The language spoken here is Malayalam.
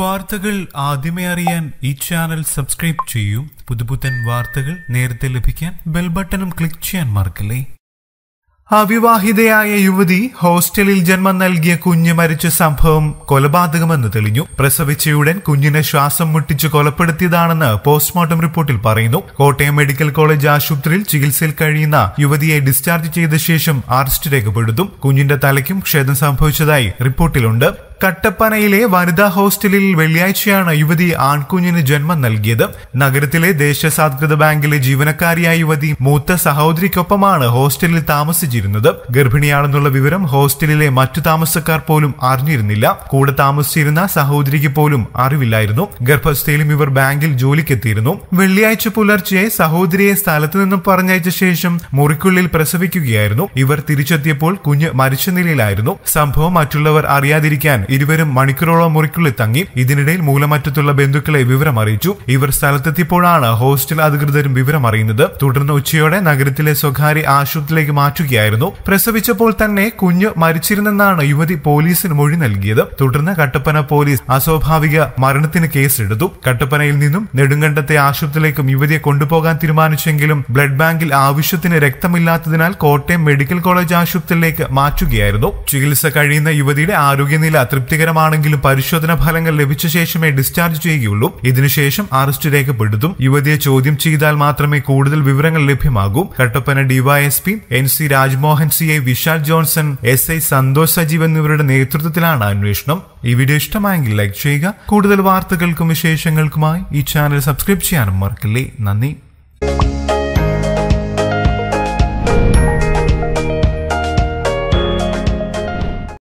വാർത്തകൾ ആദ്യമേ അറിയാൻ ഈ ചാനൽ സബ്സ്ക്രൈബ് ചെയ്യൂ പുതുപുത്തൻ വാർത്തകൾ നേരത്തെ ലഭിക്കാൻ ബെൽ ബട്ടണും ക്ലിക്ക് ചെയ്യാൻ മറക്കല്ലേ അവിവാഹിതയായ യുവതി ഹോസ്റ്റലിൽ ജന്മം നൽകിയ കുഞ്ഞ് മരിച്ച സംഭവം കൊലപാതകമെന്ന് തെളിഞ്ഞു പ്രസവിച്ചയുടൻ കുഞ്ഞിനെ ശ്വാസം മുട്ടിച്ച് കൊലപ്പെടുത്തിയതാണെന്ന് പോസ്റ്റ്മോർട്ടം റിപ്പോർട്ടിൽ പറയുന്നു കോട്ടയം മെഡിക്കൽ കോളേജ് ആശുപത്രിയിൽ ചികിത്സയിൽ കഴിയുന്ന യുവതിയെ ഡിസ്ചാർജ് ചെയ്ത ശേഷം അറസ്റ്റ് രേഖപ്പെടുത്തും കുഞ്ഞിന്റെ തലയ്ക്കും ക്ഷതം സംഭവിച്ചതായി റിപ്പോർട്ടിലുണ്ട് കട്ടപ്പനയിലെ വനിതാ ഹോസ്റ്റലിൽ വെള്ളിയാഴ്ചയാണ് യുവതി ആൺകുഞ്ഞിന് ജന്മം നൽകിയത് നഗരത്തിലെ ദേശസാത്കൃത ബാങ്കിലെ ജീവനക്കാരിയായ യുവതി മൂത്ത സഹോദരിക്കൊപ്പമാണ് ഹോസ്റ്റലിൽ താമസിച്ചിരുന്നത് ഗർഭിണിയാണെന്നുള്ള വിവരം ഹോസ്റ്റലിലെ മറ്റു താമസക്കാർ പോലും അറിഞ്ഞിരുന്നില്ല കൂടെ താമസിച്ചിരുന്ന സഹോദരിക്ക് പോലും അറിവില്ലായിരുന്നു ഗർഭസ്ഥയിലും ഇവർ ബാങ്കിൽ ജോലിക്കെത്തിയിരുന്നു വെള്ളിയാഴ്ച പുലർച്ചെ സഹോദരിയെ സ്ഥലത്തു നിന്നും പറഞ്ഞയച്ച ശേഷം മുറിക്കുള്ളിൽ പ്രസവിക്കുകയായിരുന്നു ഇവർ തിരിച്ചെത്തിയപ്പോൾ കുഞ്ഞ് മരിച്ച നിലയിലായിരുന്നു സംഭവം മറ്റുള്ളവർ അറിയാതിരിക്കാൻ ഇരുവരും മണിക്കൂറോളം മുറിക്കുള്ളിൽ തങ്ങി ഇതിനിടയിൽ മൂലമറ്റത്തുള്ള ബന്ധുക്കളെ വിവരം അറിയിച്ചു ഇവർ സ്ഥലത്തെത്തിയപ്പോഴാണ് ഹോസ്റ്റൽ അധികൃതരും വിവരം അറിയുന്നത് തുടർന്ന് ഉച്ചയോടെ നഗരത്തിലെ സ്വകാര്യ ആശുപത്രിയിലേക്ക് മാറ്റുകയായിരുന്നു പ്രസവിച്ചപ്പോൾ തന്നെ കുഞ്ഞ് മരിച്ചിരുന്നെന്നാണ് യുവതി പോലീസിന് മൊഴി നൽകിയത് തുടർന്ന് കട്ടപ്പന പോലീസ് അസ്വാഭാവിക മരണത്തിന് കേസെടുത്തു കട്ടപ്പനയിൽ നിന്നും നെടുങ്കണ്ടത്തെ ആശുപത്രിയിലേക്കും യുവതിയെ കൊണ്ടുപോകാൻ തീരുമാനിച്ചെങ്കിലും ബ്ലഡ് ബാങ്കിൽ ആവശ്യത്തിന് രക്തമില്ലാത്തതിനാൽ കോട്ടയം മെഡിക്കൽ കോളേജ് ആശുപത്രിയിലേക്ക് മാറ്റുകയായിരുന്നു ചികിത്സ കഴിയുന്ന യുവതിയുടെ ആരോഗ്യനില തൃപ്തികരമാണെങ്കിലും പരിശോധന ഫലങ്ങൾ ലഭിച്ച ശേഷമേ ഡിസ്ചാർജ് ചെയ്യുകയുള്ളൂ ഇതിനുശേഷം അറസ്റ്റ് രേഖപ്പെടുത്തും യുവതിയെ ചോദ്യം ചെയ്താൽ മാത്രമേ കൂടുതൽ വിവരങ്ങൾ ലഭ്യമാകൂ Kattappana DYSP N C Rajmohan C I Vishal Johnson S I Santhosh Sajeev എന്നിവരുടെ നേതൃത്വത്തിലാണ് അന്വേഷണം ഈ വീഡിയോ ഇഷ്ടമായെങ്കിൽ ലൈക്ക് ചെയ്യുക കൂടുതൽ വാർത്തകൾക്കും വിശേഷങ്ങൾക്കുമായി ഈ ചാനൽ സബ്സ്ക്രൈബ് ചെയ്യാനും മറക്കില്ലേ നന്ദി